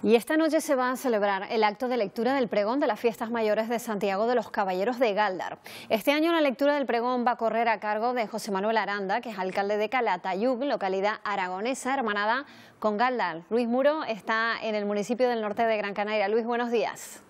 Y esta noche se va a celebrar el acto de lectura del pregón de las fiestas mayores de Santiago de los Caballeros de Galdar. Este año la lectura del pregón va a correr a cargo de José Manuel Aranda, que es alcalde de Calatayud, localidad aragonesa hermanada con Galdar. Luis Muro está en el municipio del norte de Gran Canaria. Luis, buenos días.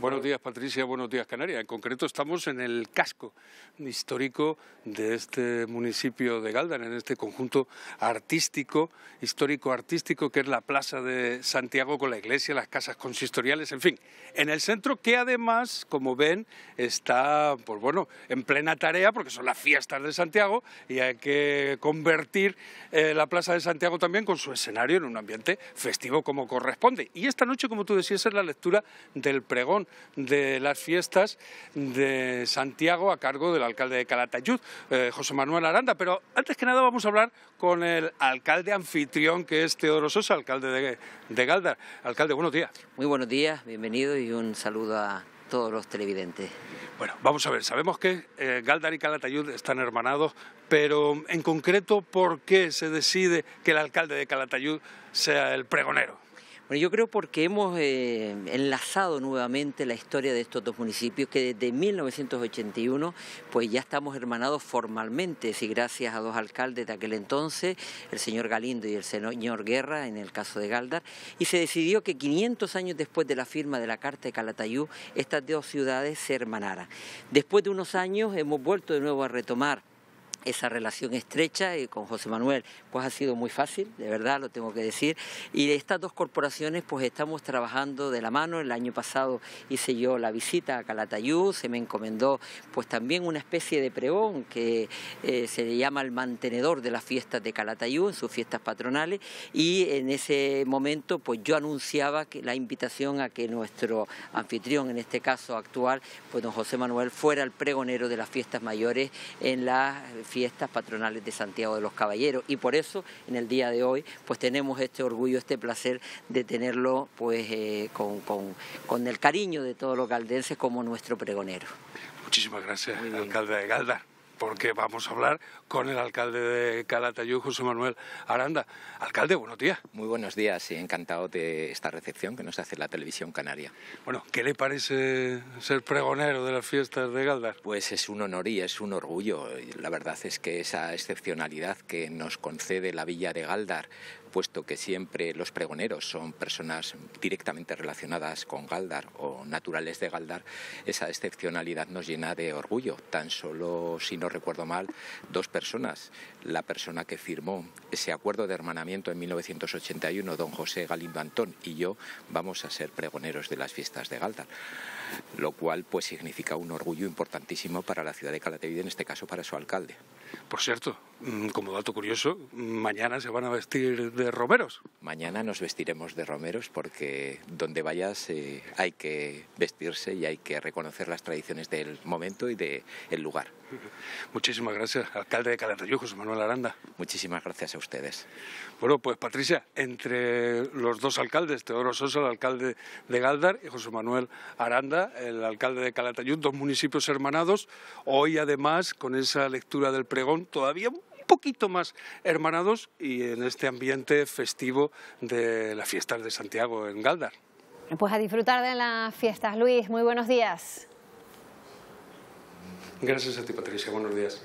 Buenos días, Patricia. Buenos días, Canarias. En concreto, estamos en el casco histórico de este municipio de Galdan, en este conjunto artístico, histórico-artístico, que es la Plaza de Santiago con la iglesia, las casas consistoriales, en fin. En el centro, que además, como ven, está, pues bueno, en plena tarea, porque son las fiestas de Santiago y hay que convertir eh, la Plaza de Santiago también con su escenario en un ambiente festivo como corresponde. Y esta noche, como tú decías, es la lectura del pregón de las fiestas de Santiago a cargo del alcalde de Calatayud, eh, José Manuel Aranda. Pero antes que nada vamos a hablar con el alcalde anfitrión que es Teodoro Sosa, alcalde de, de Alcalde, buenos días. Muy buenos días, bienvenido y un saludo a todos los televidentes. Bueno, vamos a ver, sabemos que eh, Galdar y Calatayud están hermanados, pero en concreto, ¿por qué se decide que el alcalde de Calatayud sea el pregonero? Bueno, yo creo porque hemos eh, enlazado nuevamente la historia de estos dos municipios que desde 1981 pues ya estamos hermanados formalmente, si gracias a dos alcaldes de aquel entonces, el señor Galindo y el señor Guerra en el caso de Galdar, y se decidió que 500 años después de la firma de la Carta de Calatayú, estas dos ciudades se hermanaran. Después de unos años hemos vuelto de nuevo a retomar esa relación estrecha eh, con José Manuel pues ha sido muy fácil, de verdad lo tengo que decir, y de estas dos corporaciones pues estamos trabajando de la mano, el año pasado hice yo la visita a Calatayud, se me encomendó pues también una especie de pregón que eh, se le llama el mantenedor de las fiestas de Calatayud, en sus fiestas patronales, y en ese momento pues yo anunciaba que la invitación a que nuestro anfitrión, en este caso actual, pues don José Manuel, fuera el pregonero de las fiestas mayores en las fiestas patronales de Santiago de los Caballeros y por eso en el día de hoy pues tenemos este orgullo, este placer de tenerlo pues eh, con, con, el cariño de todos los galdenses como nuestro pregonero. Muchísimas gracias, alcalde de Galda porque vamos a hablar con el alcalde de Calatayud, José Manuel Aranda. Alcalde, buenos días. Muy buenos días y encantado de esta recepción que nos hace la televisión canaria. Bueno, ¿qué le parece ser pregonero de las fiestas de Galdar? Pues es un honor y es un orgullo. La verdad es que esa excepcionalidad que nos concede la villa de Galdar Puesto que siempre los pregoneros son personas directamente relacionadas con Galdar o naturales de Galdar, esa excepcionalidad nos llena de orgullo. Tan solo, si no recuerdo mal, dos personas. La persona que firmó ese acuerdo de hermanamiento en 1981, don José Galindo Antón, y yo vamos a ser pregoneros de las fiestas de Galdar, lo cual pues significa un orgullo importantísimo para la ciudad de Calatayud, en este caso para su alcalde. Por cierto, Mm, como dato curioso, mañana se van a vestir de romeros. Mañana nos vestiremos de romeros porque donde vayas hay que vestirse y hay que reconocer las tradiciones del momento y del lugar. Muchísimas gracias, alcalde de Calatayud, José Manuel Aranda. Muchísimas gracias a ustedes. Bueno, pues Patricia, entre los dos alcaldes, Teodoro Sosa, el alcalde de Galdar, y José Manuel Aranda, el alcalde de Calatayud, dos municipios hermanados, hoy además con esa lectura del pregón todavía poquito más hermanados y en este ambiente festivo de las fiestas de Santiago en Galdar. Pues a disfrutar de las fiestas, Luis. Muy buenos días. Gracias a ti, Patricia. Buenos días.